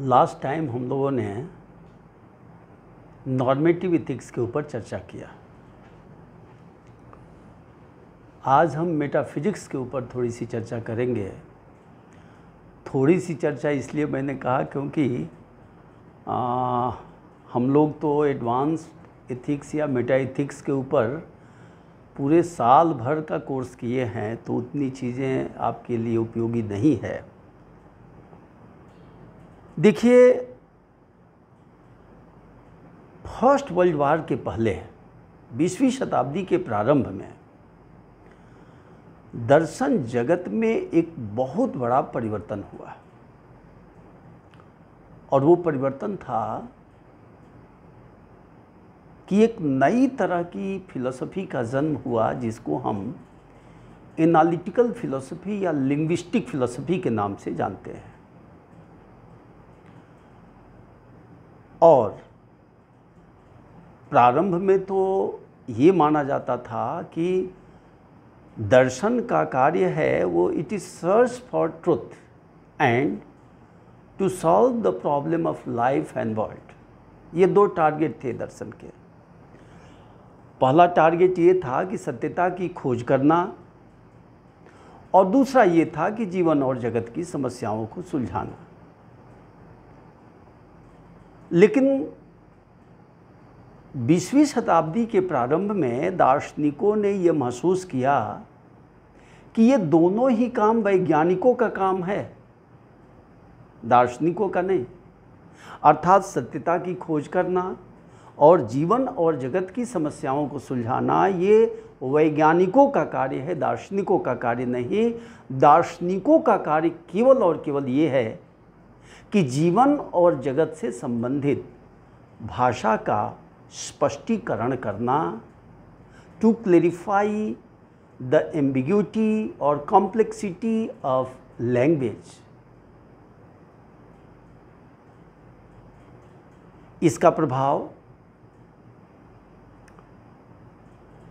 last time हम लोगों ने नॉर्मेटिव इथिक्स के ऊपर चर्चा किया आज हम मेटाफिजिक्स के ऊपर थोड़ी सी चर्चा करेंगे थोड़ी सी चर्चा इसलिए मैंने कहा क्योंकि आ, हम लोग तो एडवांस इथिक्स या मेटा इथिक्स के ऊपर पूरे साल भर का कोर्स किए हैं तो उतनी चीज़ें आपके लिए उपयोगी नहीं है देखिए फर्स्ट वर्ल्ड वार के पहले बीसवीं शताब्दी के प्रारंभ में दर्शन जगत में एक बहुत बड़ा परिवर्तन हुआ और वो परिवर्तन था कि एक नई तरह की फिलॉसफी का जन्म हुआ जिसको हम एनालिटिकल फिलॉसफी या लिंग्विस्टिक फिलॉसफी के नाम से जानते हैं और प्रारंभ में तो ये माना जाता था कि दर्शन का कार्य है वो it is search for truth and to solve the problem of life and world ये दो टारगेट थे दर्शन के पहला टारगेट ये था कि सत्यता की खोज करना और दूसरा ये था कि जीवन और जगत की समस्याओं को सुलझाना लेकिन बीसवीं शताब्दी के प्रारंभ में दार्शनिकों ने यह महसूस किया कि ये दोनों ही काम वैज्ञानिकों का काम है दार्शनिकों का नहीं अर्थात सत्यता की खोज करना और जीवन और जगत की समस्याओं को सुलझाना ये वैज्ञानिकों का कार्य है दार्शनिकों का कार्य नहीं दार्शनिकों का कार्य केवल और केवल ये है कि जीवन और जगत से संबंधित भाषा का स्पष्टीकरण करना टू क्लेरिफाई द एम्बिग्यूटी और कॉम्प्लेक्सिटी ऑफ लैंग्वेज इसका प्रभाव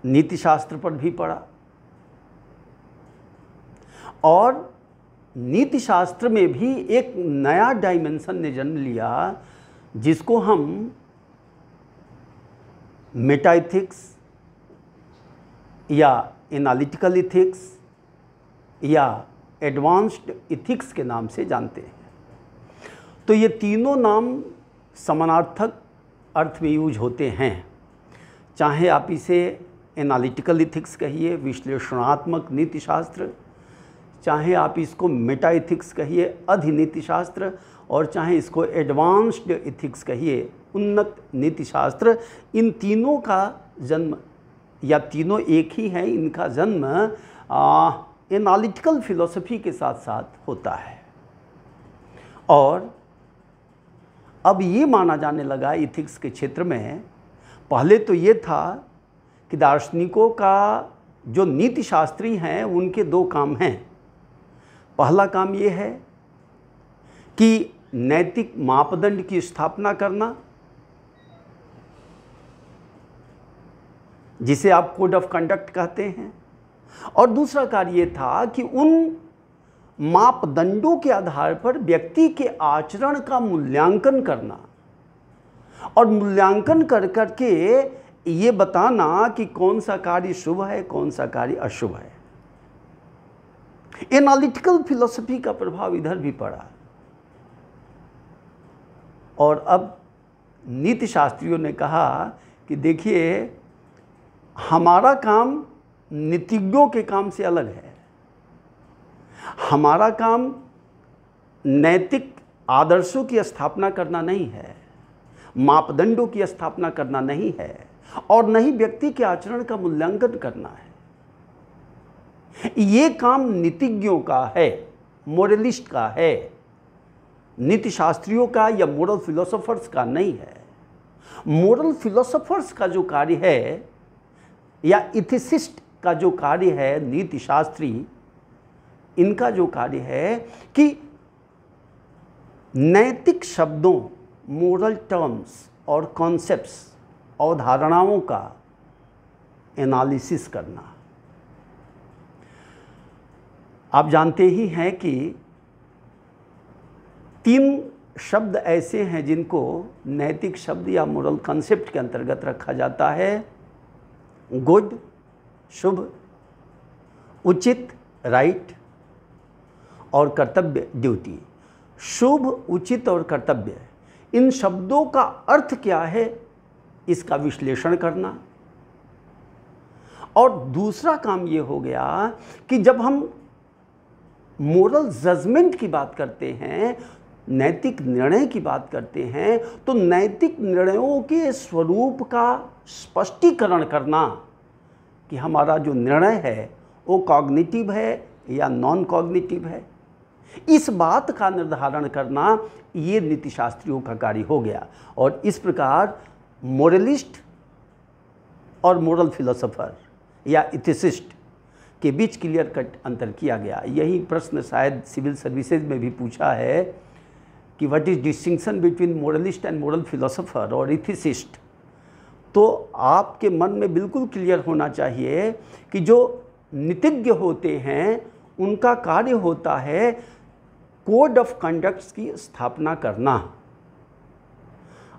नीतिशास्त्र पर भी पड़ा और नीति शास्त्र में भी एक नया डायमेंशन ने जन्म लिया जिसको हम मेटाइथिक्स या एनालिटिकल इथिक्स या एडवांस्ड इथिक्स के नाम से जानते हैं तो ये तीनों नाम समानार्थक अर्थ में यूज होते हैं चाहे आप इसे एनालिटिकल इथिक्स कहिए विश्लेषणात्मक नीतिशास्त्र चाहे आप इसको मेटा इथिक्स कहिए अधिनीति शास्त्र और चाहे इसको एडवांस्ड इथिक्स कहिए उन्नत नीति शास्त्र इन तीनों का जन्म या तीनों एक ही हैं इनका जन्म एनालिटिकल फिलोसफी के साथ साथ होता है और अब ये माना जाने लगा इथिक्स के क्षेत्र में पहले तो ये था कि दार्शनिकों का जो नीति शास्त्री हैं उनके दो काम हैं पहला काम ये है कि नैतिक मापदंड की स्थापना करना जिसे आप कोड ऑफ कंडक्ट कहते हैं और दूसरा कार्य ये था कि उन मापदंडों के आधार पर व्यक्ति के आचरण का मूल्यांकन करना और मूल्यांकन कर करके ये बताना कि कौन सा कार्य शुभ है कौन सा कार्य अशुभ है एनालिटिकल फिलोसफी का प्रभाव इधर भी पड़ा और अब नीति शास्त्रियों ने कहा कि देखिए हमारा काम नीतिज्ञों के काम से अलग है हमारा काम नैतिक आदर्शों की स्थापना करना नहीं है मापदंडों की स्थापना करना नहीं है और नहीं व्यक्ति के आचरण का मूल्यांकन करना है ये काम नीतिज्ञों का है मॉरलिस्ट का है नीति शास्त्रियों का या मॉरल फिलोसोफर्स का नहीं है मोरल फिलोसोफर्स का जो कार्य है या इथिसिस्ट का जो कार्य है नीति शास्त्री इनका जो कार्य है कि नैतिक शब्दों मॉरल टर्म्स और कॉन्सेप्ट्स अवधारणाओं का एनालिसिस करना आप जानते ही हैं कि तीन शब्द ऐसे हैं जिनको नैतिक शब्द या मोरल कॉन्सेप्ट के अंतर्गत रखा जाता है गुड शुभ उचित राइट और कर्तव्य ड्यूटी शुभ उचित और कर्तव्य इन शब्दों का अर्थ क्या है इसका विश्लेषण करना और दूसरा काम ये हो गया कि जब हम मोरल जजमेंट की बात करते हैं नैतिक निर्णय की बात करते हैं तो नैतिक निर्णयों के स्वरूप का स्पष्टीकरण करना कि हमारा जो निर्णय है वो कॉग्निटिव है या नॉन कॉग्निटिव है इस बात का निर्धारण करना ये नीतिशास्त्रियों का कार्य हो गया और इस प्रकार मोरलिस्ट और मोरल फिलोसोफर या इथिसिस्ट के बीच क्लियर कट अंतर किया गया यही प्रश्न शायद सिविल सर्विसेज में भी पूछा है कि what is distinction between moralist and moral philosopher और इथिसिस्ट तो आपके मन में बिल्कुल क्लियर होना चाहिए कि जो नीतिज्ञ होते हैं उनका कार्य होता है कोड ऑफ कंडक्ट्स की स्थापना करना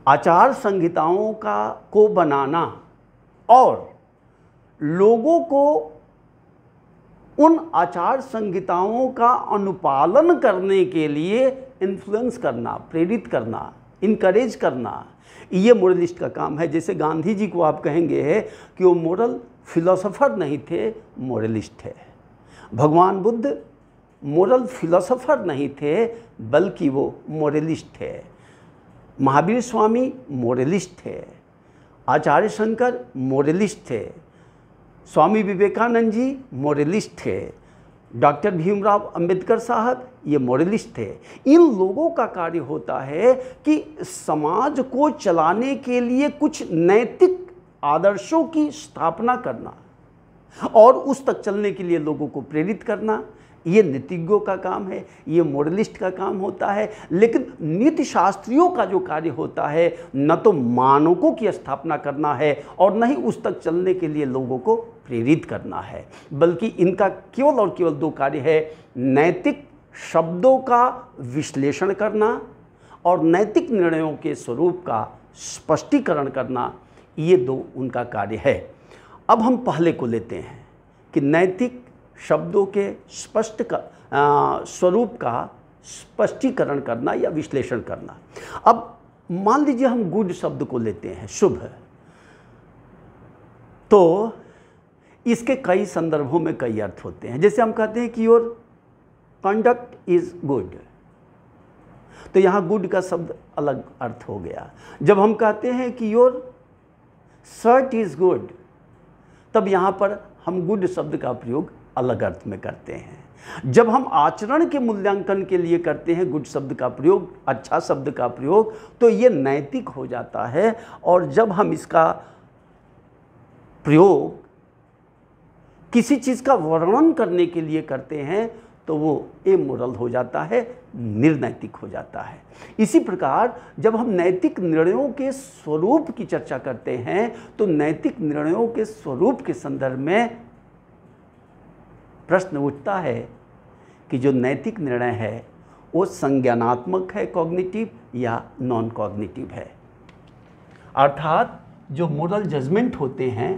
आचार संहिताओं का को बनाना और लोगों को उन आचार संहिताओं का अनुपालन करने के लिए इन्फ्लुएंस करना प्रेरित करना इनकरेज करना ये मोरलिस्ट का काम है जैसे गांधी जी को आप कहेंगे है कि वो मोरल फिलोसोफर नहीं थे मोरलिस्ट थे भगवान बुद्ध मोरल फिलोसोफर नहीं थे बल्कि वो मोरलिस्ट थे महावीर स्वामी मोरलिस्ट थे आचार्य शंकर मोरलिस्ट थे स्वामी विवेकानंद जी मॉरलिस्ट थे डॉक्टर भीमराव अंबेडकर साहब ये मॉरलिस्ट थे इन लोगों का कार्य होता है कि समाज को चलाने के लिए कुछ नैतिक आदर्शों की स्थापना करना और उस तक चलने के लिए लोगों को प्रेरित करना ये नीतिज्ञों का काम है ये मॉडलिस्ट का काम होता है लेकिन नीति शास्त्रियों का जो कार्य होता है न तो मानकों की स्थापना करना है और न ही उस तक चलने के लिए लोगों को प्रेरित करना है बल्कि इनका केवल और केवल दो कार्य है नैतिक शब्दों का विश्लेषण करना और नैतिक निर्णयों के स्वरूप का स्पष्टीकरण करना ये दो उनका कार्य है अब हम पहले को लेते हैं कि नैतिक शब्दों के स्पष्ट का स्वरूप का स्पष्टीकरण करना या विश्लेषण करना अब मान लीजिए हम गुड शब्द को लेते हैं शुभ तो इसके कई संदर्भों में कई अर्थ होते हैं जैसे हम कहते हैं कि योर कंडक्ट इज़ गुड तो यहाँ गुड का शब्द अलग अर्थ हो गया जब हम कहते हैं कि योर शर्ट इज़ गुड तब यहाँ पर हम गुड शब्द का प्रयोग अलग अर्थ में करते हैं जब हम आचरण के मूल्यांकन के लिए करते हैं गुड शब्द का प्रयोग अच्छा शब्द का प्रयोग तो ये नैतिक हो जाता है और जब हम इसका प्रयोग किसी चीज़ का वर्णन करने के लिए करते हैं तो वो एमोरल हो जाता है निर्नैतिक हो जाता है इसी प्रकार जब हम नैतिक निर्णयों के स्वरूप की चर्चा करते हैं तो नैतिक निर्णयों के स्वरूप के संदर्भ में प्रश्न उठता है कि जो नैतिक निर्णय है वो संज्ञानात्मक है कॉग्निटिव या नॉन कॉग्निटिव है अर्थात जो मोरल जजमेंट होते हैं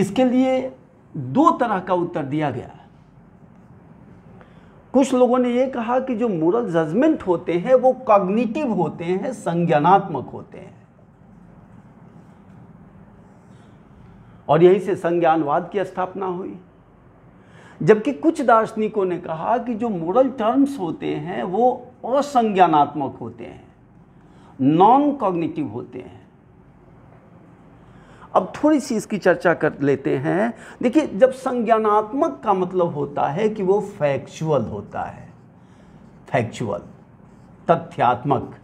इसके लिए दो तरह का उत्तर दिया गया कुछ लोगों ने यह कहा कि जो मोरल जजमेंट होते हैं वो कॉग्निटिव होते हैं संज्ञानात्मक होते हैं और यहीं से संज्ञानवाद की स्थापना हुई जबकि कुछ दार्शनिकों ने कहा कि जो मोरल टर्म्स होते हैं वो असंज्ञानात्मक होते हैं नॉन कॉग्निटिव होते हैं अब थोड़ी सी इसकी चर्चा कर लेते हैं देखिए जब संज्ञानात्मक का मतलब होता है कि वो फैक्चुअल होता है फैक्चुअल तथ्यात्मक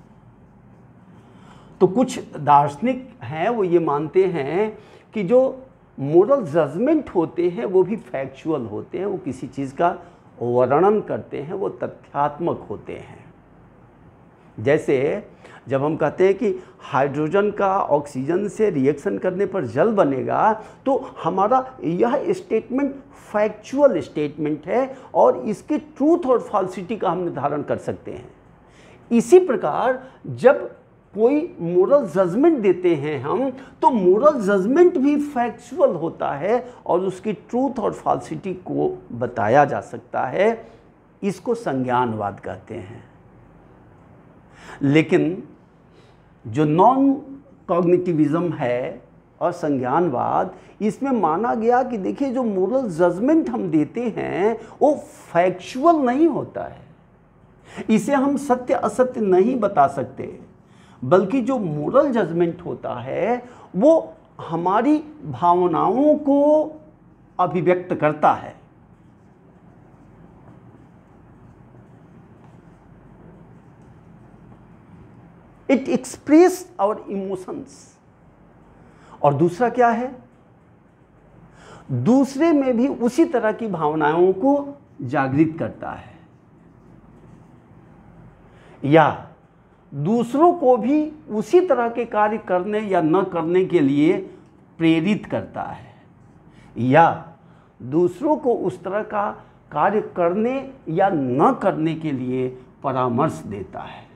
तो कुछ दार्शनिक हैं वो ये मानते हैं कि जो मोरल जजमेंट होते हैं वो भी फैक्चुअल होते हैं वो किसी चीज़ का वर्णन करते हैं वो तथ्यात्मक होते हैं जैसे जब हम कहते हैं कि हाइड्रोजन का ऑक्सीजन से रिएक्शन करने पर जल बनेगा तो हमारा यह स्टेटमेंट फैक्चुअल स्टेटमेंट है और इसके ट्रूथ और फॉल्सिटी का हम निर्धारण कर सकते हैं इसी प्रकार जब कोई मोरल जजमेंट देते हैं हम तो मोरल जजमेंट भी फैक्चुअल होता है और उसकी ट्रूथ और फॉल्सिटी को बताया जा सकता है इसको संज्ञानवाद कहते हैं लेकिन जो नॉन कॉग्निटिविज्म है और संज्ञानवाद इसमें माना गया कि देखिए जो मोरल जजमेंट हम देते हैं वो फैक्चुअल नहीं होता है इसे हम सत्य असत्य नहीं बता सकते बल्कि जो मोरल जजमेंट होता है वो हमारी भावनाओं को अभिव्यक्त करता है इट एक्सप्रेस आवर इमोशंस और दूसरा क्या है दूसरे में भी उसी तरह की भावनाओं को जागृत करता है या दूसरों को भी उसी तरह के कार्य करने या न करने के लिए प्रेरित करता है या दूसरों को उस तरह का कार्य करने या न करने के लिए परामर्श देता है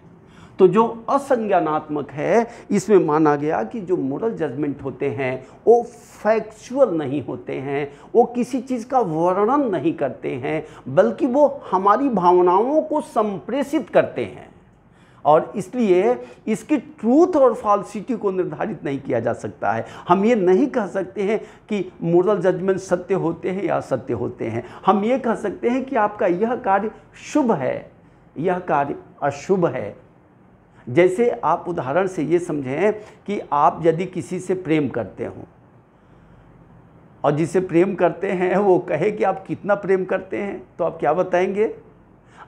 तो जो असंज्ञानात्मक है इसमें माना गया कि जो मोरल जजमेंट होते हैं वो फैक्चुअल नहीं होते हैं वो किसी चीज़ का वर्णन नहीं करते हैं बल्कि वो हमारी भावनाओं को संप्रेषित करते हैं और इसलिए इसकी ट्रूथ और फॉल्सिटी को निर्धारित नहीं किया जा सकता है हम ये नहीं कह सकते हैं कि मोरल जजमेंट सत्य होते हैं या सत्य होते हैं हम ये कह सकते हैं कि आपका यह कार्य शुभ है यह कार्य अशुभ है जैसे आप उदाहरण से ये समझें कि आप यदि किसी से प्रेम करते हो और जिसे प्रेम करते हैं वो कहे कि आप कितना प्रेम करते हैं तो आप क्या बताएंगे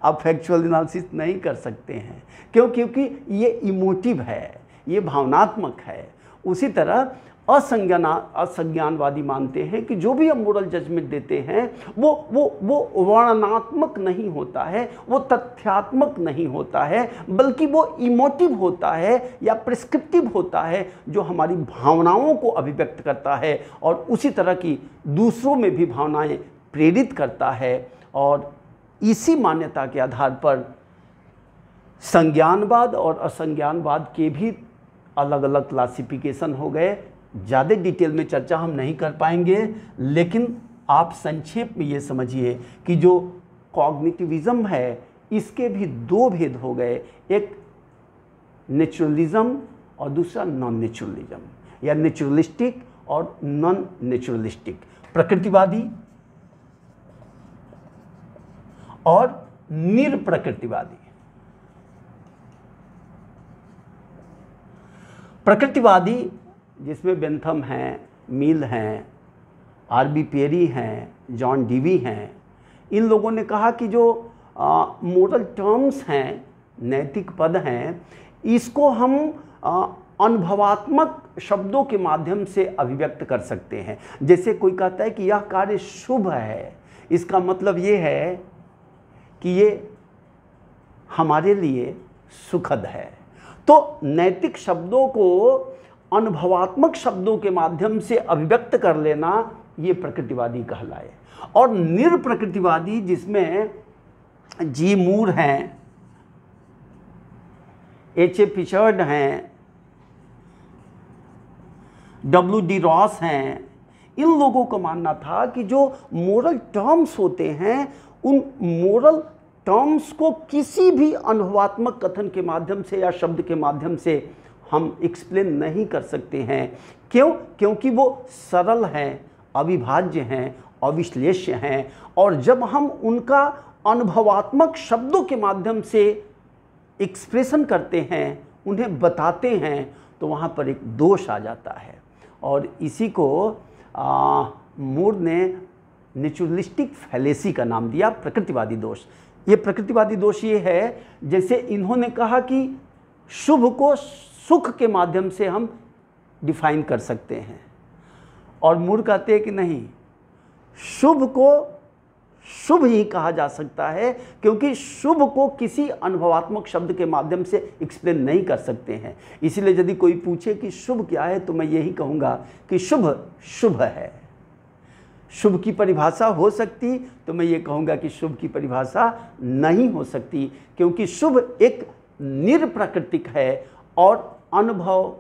आप फैक्चुअल एनालिसिस नहीं कर सकते हैं क्यों क्योंकि ये इमोटिव है ये भावनात्मक है उसी तरह असंज्ञाना असंज्ञानवादी मानते हैं कि जो भी हम मोरल जजमेंट देते हैं वो वो वो वर्णनात्मक नहीं होता है वो तथ्यात्मक नहीं होता है बल्कि वो इमोटिव होता है या प्रिस्क्रिप्टिव होता है जो हमारी भावनाओं को अभिव्यक्त करता है और उसी तरह की दूसरों में भी भावनाएं प्रेरित करता है और इसी मान्यता के आधार पर संज्ञानवाद और असंज्ञानवाद के भी अलग अलग क्लासिफिकेशन हो गए ज़्यादा डिटेल में चर्चा हम नहीं कर पाएंगे लेकिन आप संक्षेप में ये समझिए कि जो कॉग्निटिविज़म है इसके भी दो भेद हो गए एक नेचुरलिज्म और दूसरा नॉन नेचुरलिज्म या नेचुरलिस्टिक और नॉन नेचुरलिस्टिक प्रकृतिवादी और निरप्रकृतिवादी प्रकृतिवादी जिसमें बेंथम हैं मील हैं आर बी पेरी हैं जॉन डीवी हैं इन लोगों ने कहा कि जो मोरल टर्म्स हैं नैतिक पद हैं इसको हम अनुभवात्मक शब्दों के माध्यम से अभिव्यक्त कर सकते हैं जैसे कोई कहता है कि यह कार्य शुभ है इसका मतलब ये है कि ये हमारे लिए सुखद है तो नैतिक शब्दों को अनुभवात्मक शब्दों के माध्यम से अभिव्यक्त कर लेना ये प्रकृतिवादी कहलाए और निरप्रकृतिवादी जिसमें जी मूर हैं एच ए पिचर्ड हैं डब्ल्यू डी रॉस हैं इन लोगों का मानना था कि जो मोरल टर्म्स होते हैं उन मोरल टर्म्स को किसी भी अनुभवात्मक कथन के माध्यम से या शब्द के माध्यम से हम एक्सप्लेन नहीं कर सकते हैं क्यों क्योंकि वो सरल हैं अविभाज्य हैं अविश्लेष्य हैं और जब हम उनका अनुभवात्मक शब्दों के माध्यम से एक्सप्रेशन करते हैं उन्हें बताते हैं तो वहाँ पर एक दोष आ जाता है और इसी को मूर ने नेचुरलिस्टिक फैलेसी का नाम दिया प्रकृतिवादी दोष ये प्रकृतिवादी दोष ये है जैसे इन्होंने कहा कि शुभ को सुख के माध्यम से हम डिफाइन कर सकते हैं और मूर कहते हैं कि नहीं शुभ को शुभ ही कहा जा सकता है क्योंकि शुभ को किसी अनुभवात्मक शब्द के माध्यम से एक्सप्लेन नहीं कर सकते हैं इसलिए यदि कोई पूछे कि शुभ क्या है तो मैं यही कहूँगा कि शुभ शुभ है शुभ की परिभाषा हो सकती तो मैं ये कहूँगा कि शुभ की परिभाषा नहीं हो सकती क्योंकि शुभ एक निरप्राकृतिक है और अनुभव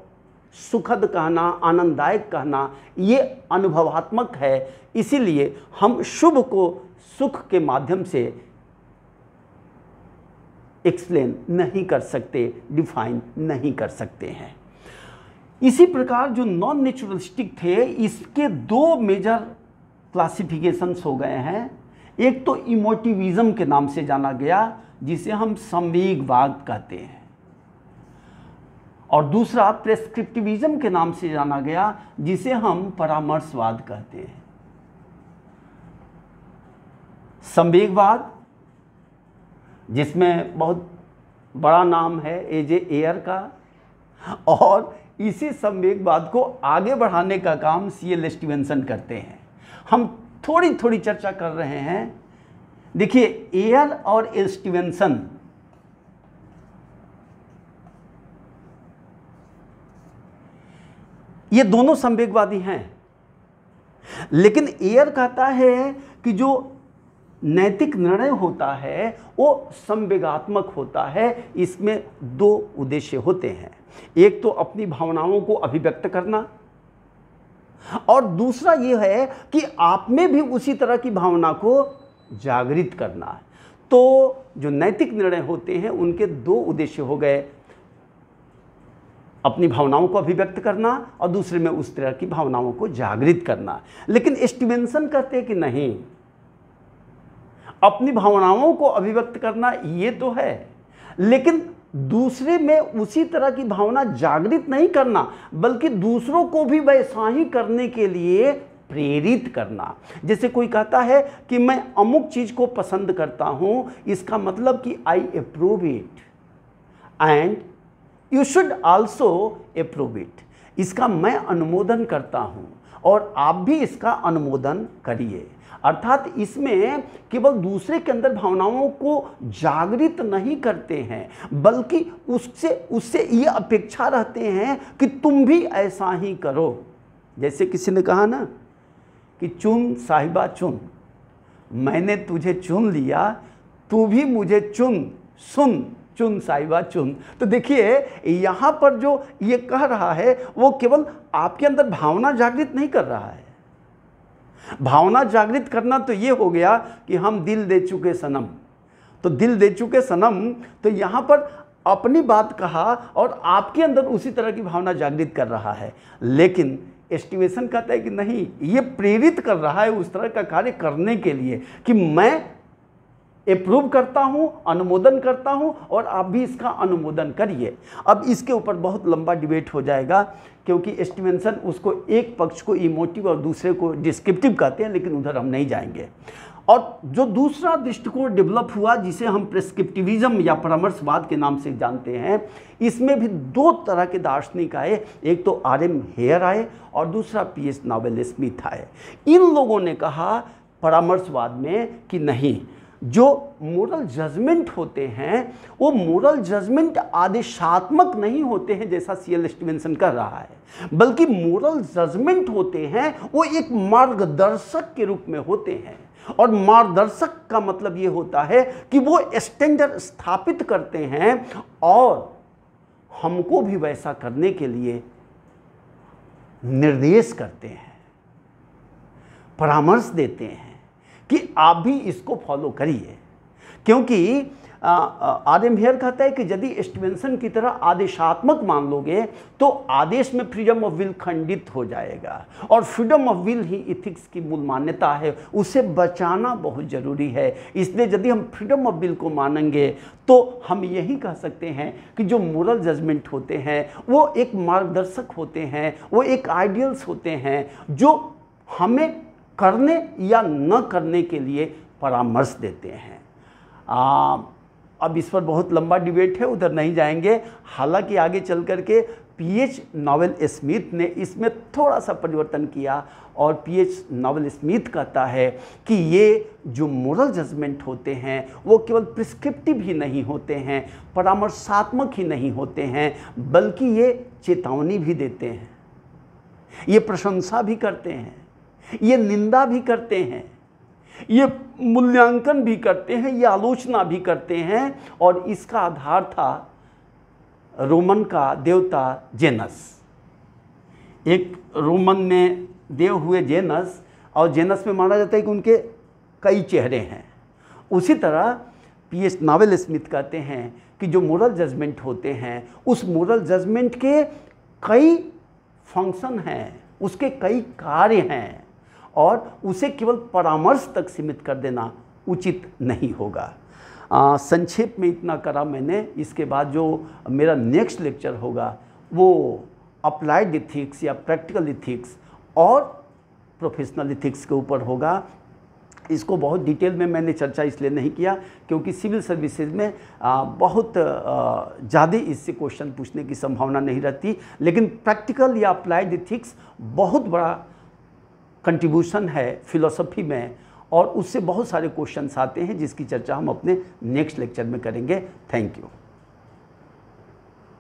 सुखद कहना आनंददायक कहना ये अनुभवात्मक है इसीलिए हम शुभ को सुख के माध्यम से एक्सप्लेन नहीं कर सकते डिफाइन नहीं कर सकते हैं इसी प्रकार जो नॉन नेचुरलिस्टिक थे इसके दो मेजर क्लासिफिकेशंस हो गए हैं एक तो इमोटिविज्म के नाम से जाना गया जिसे हम संवेगवाद कहते हैं और दूसरा प्रेस्क्रिप्टिविज्म के नाम से जाना गया जिसे हम परामर्शवाद कहते हैं संवेगवाद जिसमें बहुत बड़ा नाम है एजे एयर का और इसी संवेगवाद को आगे बढ़ाने का काम सी एल स्टीवेंसन करते हैं हम थोड़ी थोड़ी चर्चा कर रहे हैं देखिए एयर और स्टीवेंसन ये दोनों संवेगवादी हैं लेकिन एयर कहता है कि जो नैतिक निर्णय होता है वो संवेगात्मक होता है इसमें दो उद्देश्य होते हैं एक तो अपनी भावनाओं को अभिव्यक्त करना और दूसरा ये है कि आप में भी उसी तरह की भावना को जागृत करना तो जो नैतिक निर्णय होते हैं उनके दो उद्देश्य हो गए अपनी भावनाओं को अभिव्यक्त करना और दूसरे में उस तरह की भावनाओं को जागृत करना लेकिन स्टीवेंसन कहते हैं कि नहीं अपनी भावनाओं को अभिव्यक्त करना ये तो है लेकिन दूसरे में उसी तरह की भावना जागृत नहीं करना बल्कि दूसरों को भी वैसा ही करने के लिए प्रेरित करना जैसे कोई कहता है कि मैं अमुक चीज़ को पसंद करता हूँ इसका मतलब कि I approve it and you should also approve it इसका मैं अनुमोदन करता हूँ और आप भी इसका अनुमोदन करिए अर्थात इसमें केवल दूसरे के अंदर भावनाओं को जागृत नहीं करते हैं बल्कि उससे उससे ये अपेक्षा रहते हैं कि तुम भी ऐसा ही करो जैसे किसी ने कहा ना कि चुन साहिबा चुन मैंने तुझे चुन लिया तू भी मुझे चुन सुन चुन साहिबा चुन तो देखिए यहाँ पर जो ये कह रहा है वो केवल आपके अंदर भावना जागृत नहीं कर रहा है भावना जागृत करना तो ये हो गया कि हम दिल दे चुके सनम तो दिल दे चुके सनम तो यहाँ पर अपनी बात कहा और आपके अंदर उसी तरह की भावना जागृत कर रहा है लेकिन एस्टिमेशन कहता है कि नहीं ये प्रेरित कर रहा है उस तरह का कार्य करने के लिए कि मैं अप्रूव करता हूँ अनुमोदन करता हूँ और आप भी इसका अनुमोदन करिए अब इसके ऊपर बहुत लंबा डिबेट हो जाएगा क्योंकि एस्टिमेशन उसको एक पक्ष को इमोटिव और दूसरे को डिस्क्रिप्टिव कहते हैं लेकिन उधर हम नहीं जाएंगे और जो दूसरा दृष्टिकोण डेवलप हुआ जिसे हम प्रेस्क्रिप्टिविज्म या परामर्शवाद के नाम से जानते हैं इसमें भी दो तरह के दार्शनिक आए एक तो आर एम हेयर आए और दूसरा पी एस नावेल स्मिथ आए इन लोगों ने कहा परामर्शवाद में कि नहीं जो मोरल जजमेंट होते हैं वो मोरल जजमेंट आदेशात्मक नहीं होते हैं जैसा सी एल स्टीवेंसन कर रहा है बल्कि मोरल जजमेंट होते हैं वो एक मार्गदर्शक के रूप में होते हैं और मार्गदर्शक का मतलब ये होता है कि वो स्टैंडर्ड स्थापित करते हैं और हमको भी वैसा करने के लिए निर्देश करते हैं परामर्श देते हैं कि आप भी इसको फॉलो करिए क्योंकि आदम हेयर कहता है कि यदि स्टेवेंसन की तरह आदेशात्मक मान लोगे तो आदेश में फ्रीडम ऑफ विल खंडित हो जाएगा और फ्रीडम ऑफ विल ही इथिक्स की मूल मान्यता है उसे बचाना बहुत ज़रूरी है इसलिए यदि हम फ्रीडम ऑफ विल को मानेंगे तो हम यही कह सकते हैं कि जो मोरल जजमेंट होते हैं वो एक मार्गदर्शक होते हैं वो एक आइडियल्स होते हैं जो हमें करने या न करने के लिए परामर्श देते हैं आ, अब इस पर बहुत लंबा डिबेट है उधर नहीं जाएंगे हालांकि आगे चल कर के पीएच नावल स्मिथ ने इसमें थोड़ा सा परिवर्तन किया और पीएच नावल स्मिथ कहता है कि ये जो मोरल जजमेंट होते हैं वो केवल प्रिस्क्रिप्टिव ही नहीं होते हैं परामर्शात्मक ही नहीं होते हैं बल्कि ये चेतावनी भी देते हैं ये प्रशंसा भी करते हैं ये निंदा भी करते हैं ये मूल्यांकन भी करते हैं ये आलोचना भी करते हैं और इसका आधार था रोमन का देवता जेनस एक रोमन में देव हुए जेनस और जेनस में माना जाता है कि उनके कई चेहरे हैं उसी तरह पी एस नावेल स्मिथ कहते हैं कि जो मोरल जजमेंट होते हैं उस मोरल जजमेंट के कई फंक्शन हैं उसके कई कार्य हैं और उसे केवल परामर्श तक सीमित कर देना उचित नहीं होगा संक्षेप में इतना करा मैंने इसके बाद जो मेरा नेक्स्ट लेक्चर होगा वो अप्लाइड इथिक्स या प्रैक्टिकल इथिक्स और प्रोफेशनल इथिक्स के ऊपर होगा इसको बहुत डिटेल में मैंने चर्चा इसलिए नहीं किया क्योंकि सिविल सर्विसेज में आ, बहुत ज़्यादा इससे क्वेश्चन पूछने की संभावना नहीं रहती लेकिन प्रैक्टिकल या अप्लाइड इथिक्स बहुत बड़ा कंट्रीब्यूशन है फिलोसफी में और उससे बहुत सारे क्वेश्चंस आते हैं जिसकी चर्चा हम अपने नेक्स्ट लेक्चर में करेंगे थैंक यू